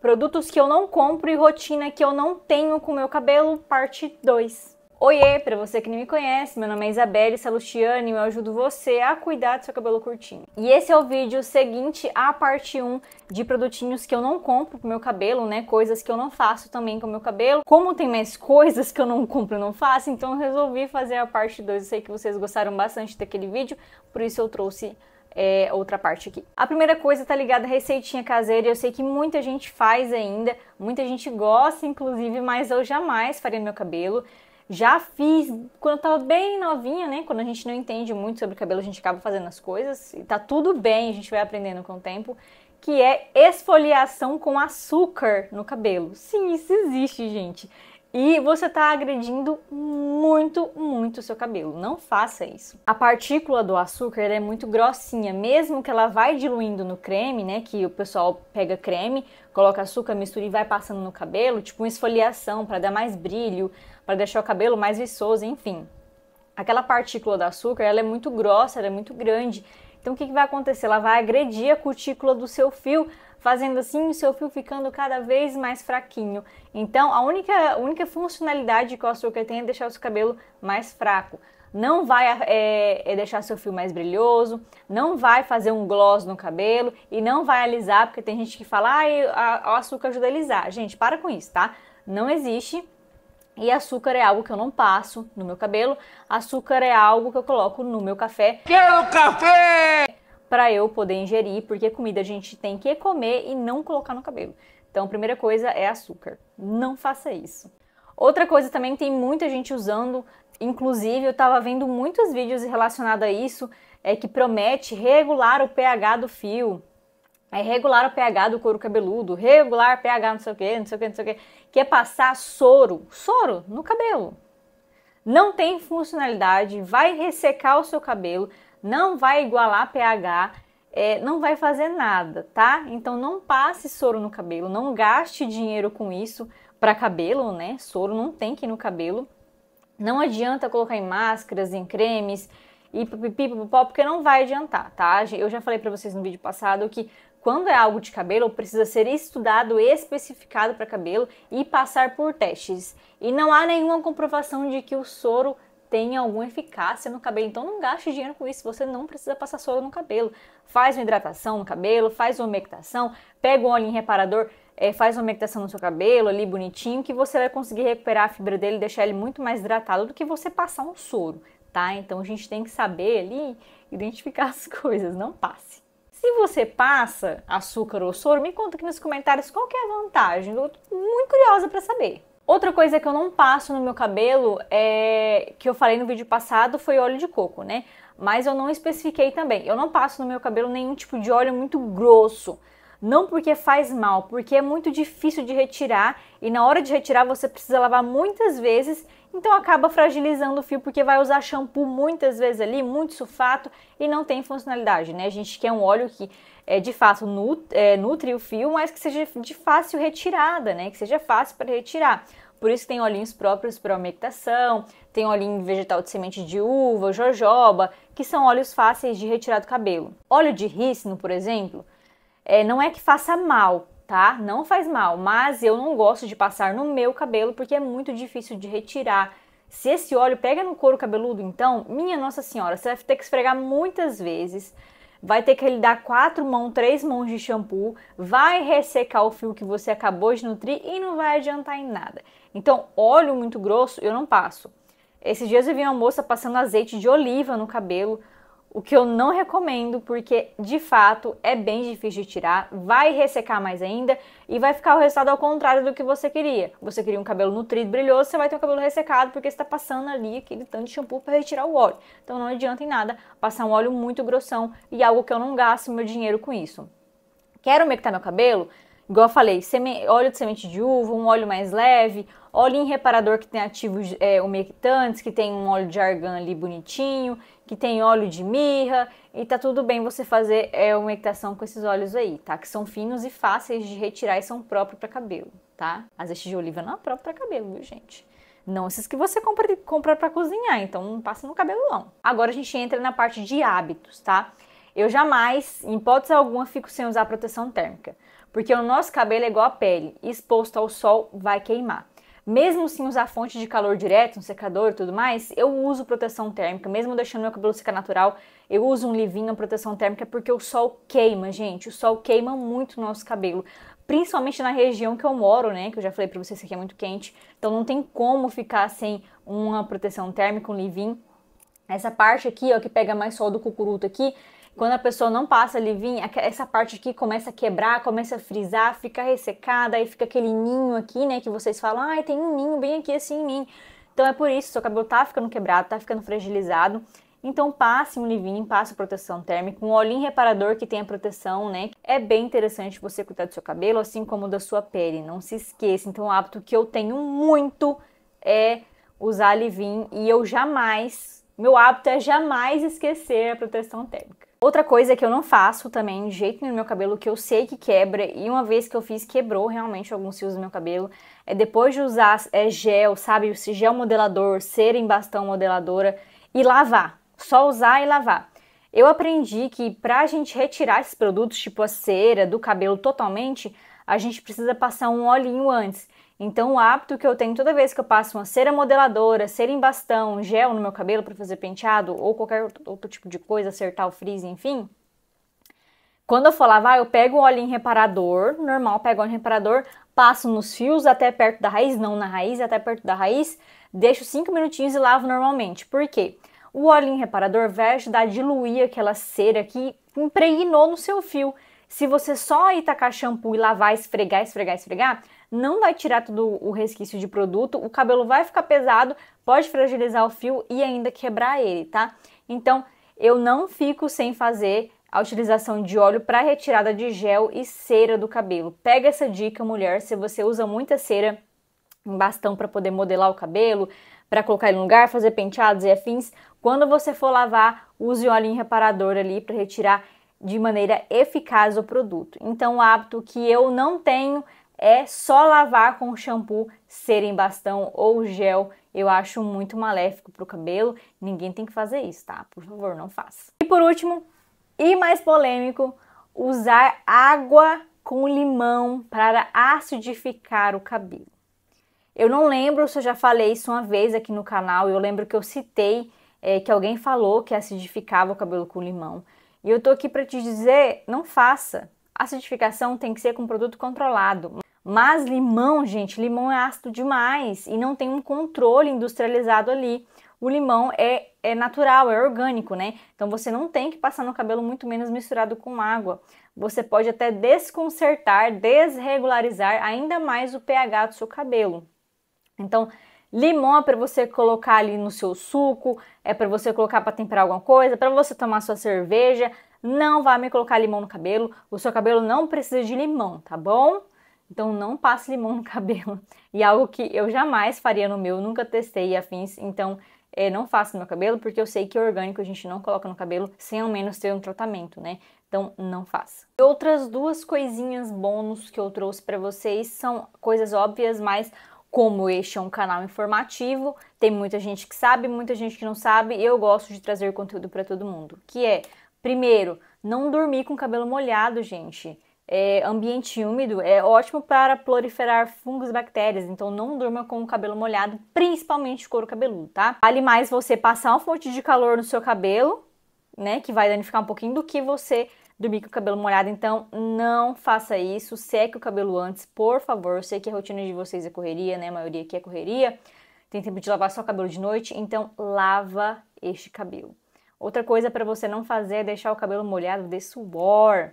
Produtos que eu não compro e rotina que eu não tenho com meu cabelo, parte 2. Oiê, para você que não me conhece, meu nome é Isabelle Salustiane e eu ajudo você a cuidar do seu cabelo curtinho. E esse é o vídeo seguinte à parte 1 de produtinhos que eu não compro pro meu cabelo, né? Coisas que eu não faço também com o meu cabelo. Como tem mais coisas que eu não compro e não faço, então eu resolvi fazer a parte 2. Eu sei que vocês gostaram bastante daquele vídeo, por isso eu trouxe é, outra parte aqui. A primeira coisa está ligada à receitinha caseira, eu sei que muita gente faz ainda, muita gente gosta inclusive, mas eu jamais faria meu cabelo. Já fiz quando eu tava bem novinha, né? Quando a gente não entende muito sobre cabelo, a gente acaba fazendo as coisas e tá tudo bem, a gente vai aprendendo com o tempo que é esfoliação com açúcar no cabelo. Sim, isso existe, gente e você está agredindo muito, muito o seu cabelo. Não faça isso. A partícula do açúcar é muito grossinha, mesmo que ela vai diluindo no creme, né? Que o pessoal pega creme, coloca açúcar, mistura e vai passando no cabelo, tipo uma esfoliação para dar mais brilho, para deixar o cabelo mais viçoso, enfim. Aquela partícula do açúcar, ela é muito grossa, ela é muito grande. Então o que, que vai acontecer? Ela vai agredir a cutícula do seu fio fazendo assim o seu fio ficando cada vez mais fraquinho. Então, a única, a única funcionalidade que o açúcar tem é deixar o seu cabelo mais fraco não vai é, é deixar seu fio mais brilhoso, não vai fazer um gloss no cabelo e não vai alisar, porque tem gente que fala, ah, o açúcar ajuda a alisar. Gente, para com isso, tá? Não existe. E açúcar é algo que eu não passo no meu cabelo, açúcar é algo que eu coloco no meu café. Quero é café! para eu poder ingerir, porque comida a gente tem que comer e não colocar no cabelo. Então, a primeira coisa é açúcar. Não faça isso. Outra coisa também tem muita gente usando, inclusive eu estava vendo muitos vídeos relacionados a isso, é que promete regular o pH do fio, é regular o pH do couro cabeludo, regular pH não sei o que, não sei o que, não sei o que, que é passar soro, soro no cabelo. Não tem funcionalidade, vai ressecar o seu cabelo, não vai igualar pH, é, não vai fazer nada, tá? Então não passe soro no cabelo, não gaste dinheiro com isso para cabelo, né? Soro não tem que ir no cabelo. Não adianta colocar em máscaras, em cremes e pipipipopó, porque não vai adiantar, tá? Eu já falei para vocês no vídeo passado que quando é algo de cabelo, precisa ser estudado, especificado para cabelo e passar por testes. E não há nenhuma comprovação de que o soro tem alguma eficácia no cabelo. Então não gaste dinheiro com isso, você não precisa passar soro no cabelo. Faz uma hidratação no cabelo, faz uma umectação, pega um em reparador, é, faz uma umectação no seu cabelo ali bonitinho, que você vai conseguir recuperar a fibra dele deixar ele muito mais hidratado do que você passar um soro, tá? Então a gente tem que saber ali identificar as coisas, não passe. Se você passa açúcar ou soro, me conta aqui nos comentários qual que é a vantagem. Eu tô muito curiosa para saber. Outra coisa que eu não passo no meu cabelo é que eu falei no vídeo passado foi óleo de coco, né? Mas eu não especifiquei também. Eu não passo no meu cabelo nenhum tipo de óleo muito grosso não porque faz mal, porque é muito difícil de retirar e na hora de retirar você precisa lavar muitas vezes, então acaba fragilizando o fio porque vai usar shampoo muitas vezes ali, muito sulfato e não tem funcionalidade, né? A gente quer um óleo que é, de fato nut é, nutre o fio, mas que seja de fácil retirada, né? Que seja fácil para retirar. Por isso tem olhinhos próprios para umectação, tem olhinho vegetal de semente de uva, jojoba, que são óleos fáceis de retirar do cabelo. Óleo de rícino, por exemplo, é, não é que faça mal, tá? Não faz mal, mas eu não gosto de passar no meu cabelo porque é muito difícil de retirar. Se esse óleo pega no couro cabeludo, então, minha Nossa Senhora, você vai ter que esfregar muitas vezes, vai ter que lhe dar quatro mãos, três mãos de shampoo, vai ressecar o fio que você acabou de nutrir e não vai adiantar em nada. Então, óleo muito grosso eu não passo. Esses dias eu vi uma moça passando azeite de oliva no cabelo o que eu não recomendo, porque de fato é bem difícil de tirar, vai ressecar mais ainda e vai ficar o resultado ao contrário do que você queria. Você queria um cabelo nutrido, brilhoso, você vai ter um cabelo ressecado porque está passando ali aquele tanto de shampoo para retirar o óleo. Então não adianta em nada passar um óleo muito grossão e algo que eu não gasto meu dinheiro com isso. Quero umectar meu cabelo? Igual eu falei, óleo de semente de uva, um óleo mais leve, óleo em reparador que tem ativos é, umectantes, que tem um óleo de argan ali bonitinho, que tem óleo de mirra, e tá tudo bem você fazer é, umectação com esses óleos aí, tá? Que são finos e fáceis de retirar e são próprios para cabelo, tá? Azeite de oliva não é próprio para cabelo, viu, gente? Não esses que você compra, compra para cozinhar, então não passa no cabelo não. Agora a gente entra na parte de hábitos, tá? Eu jamais, em hipótese alguma, fico sem usar proteção térmica porque o nosso cabelo é igual a pele, exposto ao sol vai queimar. Mesmo sem usar fonte de calor direto, um secador e tudo mais, eu uso proteção térmica, mesmo deixando meu cabelo secar natural, eu uso um livinho, uma proteção térmica, porque o sol queima, gente. O sol queima muito o nosso cabelo, principalmente na região que eu moro, né? Que eu já falei pra vocês que aqui é muito quente, então não tem como ficar sem uma proteção térmica, um livinho. Essa parte aqui, ó, que pega mais sol do cucuruto aqui, quando a pessoa não passa leave-in, essa parte aqui começa a quebrar, começa a frisar, fica ressecada, aí fica aquele ninho aqui, né? Que vocês falam, ai, ah, tem um ninho bem aqui assim em mim. Então é por isso, seu cabelo tá ficando quebrado, tá ficando fragilizado. Então passe um livinho passe proteção térmica, um olhinho reparador que tenha proteção, né? É bem interessante você cuidar do seu cabelo, assim como da sua pele. Não se esqueça. Então, o hábito que eu tenho muito é usar leave e eu jamais meu hábito é jamais esquecer a proteção térmica. Outra coisa que eu não faço também, de jeito nenhum no meu cabelo, que eu sei que quebra, e uma vez que eu fiz, quebrou realmente alguns fios do meu cabelo, é depois de usar é, gel, sabe, esse gel modelador, cera em bastão modeladora, e lavar. Só usar e lavar. Eu aprendi que pra gente retirar esses produtos, tipo a cera, do cabelo totalmente, a gente precisa passar um olhinho antes. Então, o hábito que eu tenho toda vez que eu passo uma cera modeladora, cera em bastão, gel no meu cabelo para fazer penteado ou qualquer outro tipo de coisa, acertar o frizz, enfim. Quando eu for lavar, eu pego um em reparador, normal, pego um em reparador, passo nos fios até perto da raiz, não na raiz, até perto da raiz, deixo 5 minutinhos e lavo normalmente. Por quê? O em reparador vai ajudar a diluir aquela cera que impregnou no seu fio. Se você só ir tacar shampoo e lavar, esfregar, esfregar, esfregar, não vai tirar todo o resquício de produto, o cabelo vai ficar pesado, pode fragilizar o fio e ainda quebrar ele, tá? Então, eu não fico sem fazer a utilização de óleo para retirada de gel e cera do cabelo. Pega essa dica, mulher, se você usa muita cera em bastão para poder modelar o cabelo, para colocar ele no lugar, fazer penteados e afins, quando você for lavar, use o óleo reparador ali para retirar de maneira eficaz o produto. Então, o hábito que eu não tenho é só lavar com shampoo, ser em bastão ou gel. Eu acho muito maléfico para o cabelo. Ninguém tem que fazer isso, tá? Por favor, não faça. E por último, e mais polêmico, usar água com limão para acidificar o cabelo. Eu não lembro se eu já falei isso uma vez aqui no canal, eu lembro que eu citei é, que alguém falou que acidificava o cabelo com limão. E eu tô aqui para te dizer, não faça. Acidificação tem que ser com produto controlado. Mas limão, gente, limão é ácido demais e não tem um controle industrializado ali. O limão é, é natural, é orgânico, né? Então você não tem que passar no cabelo, muito menos misturado com água. Você pode até desconcertar, desregularizar ainda mais o pH do seu cabelo. Então, Limão é para você colocar ali no seu suco, é para você colocar para temperar alguma coisa, para você tomar sua cerveja. Não vá me colocar limão no cabelo, o seu cabelo não precisa de limão, tá bom? Então não passe limão no cabelo. E algo que eu jamais faria no meu, nunca testei e afins, então é, não faça no meu cabelo, porque eu sei que orgânico a gente não coloca no cabelo sem ao menos ter um tratamento, né? Então não faça. outras duas coisinhas bônus que eu trouxe para vocês são coisas óbvias, mas como este é um canal informativo, tem muita gente que sabe, muita gente que não sabe, e eu gosto de trazer conteúdo para todo mundo, que é, primeiro, não dormir com o cabelo molhado, gente é, ambiente úmido é ótimo para proliferar fungos e bactérias, então não durma com o cabelo molhado, principalmente couro cabeludo, tá? Vale mais você passar uma fonte de calor no seu cabelo, né, que vai danificar um pouquinho, do que você dormir com o cabelo molhado. Então não faça isso, seque o cabelo antes, por favor. Eu sei que a rotina de vocês é correria, né? A maioria aqui é correria. Tem tempo de lavar só o cabelo de noite, então lava este cabelo. Outra coisa para você não fazer é deixar o cabelo molhado de suor.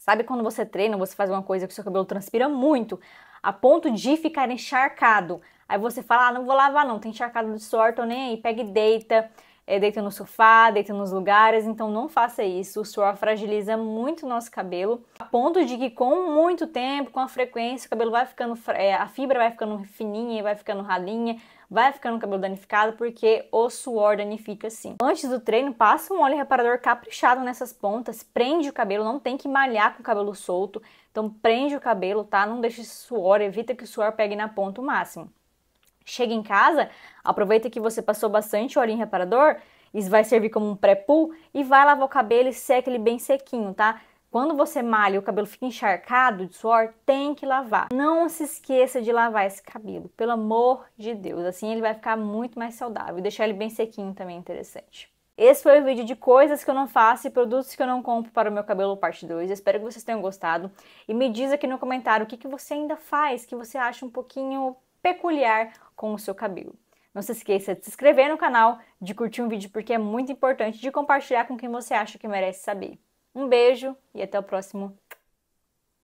Sabe quando você treina, você faz uma coisa que o seu cabelo transpira muito, a ponto de ficar encharcado. Aí você fala, ah, não vou lavar não, tem encharcado de suor, tô nem aí, pega e deita, é, deita no sofá, deita nos lugares, então não faça isso, o suor fragiliza muito o nosso cabelo, a ponto de que com muito tempo, com a frequência, o cabelo vai ficando, é, a fibra vai ficando fininha, vai ficando ralinha, vai ficando o cabelo danificado porque o suor danifica sim. Antes do treino, passa um óleo reparador caprichado nessas pontas, prende o cabelo, não tem que malhar com o cabelo solto. Então prende o cabelo, tá? Não deixa esse suor, evita que o suor pegue na ponta o máximo. Chega em casa, aproveita que você passou bastante óleo reparador, isso vai servir como um pré-pull e vai lavar o cabelo e seca ele bem sequinho, tá? Quando você malha e o cabelo fica encharcado de suor, tem que lavar. Não se esqueça de lavar esse cabelo, pelo amor de Deus. Assim ele vai ficar muito mais saudável. E deixar ele bem sequinho também é interessante. Esse foi o vídeo de coisas que eu não faço e produtos que eu não compro para o meu cabelo parte 2. espero que vocês tenham gostado. E me diz aqui no comentário o que, que você ainda faz que você acha um pouquinho peculiar com o seu cabelo. Não se esqueça de se inscrever no canal, de curtir um vídeo porque é muito importante, de compartilhar com quem você acha que merece saber. Um beijo e até o próximo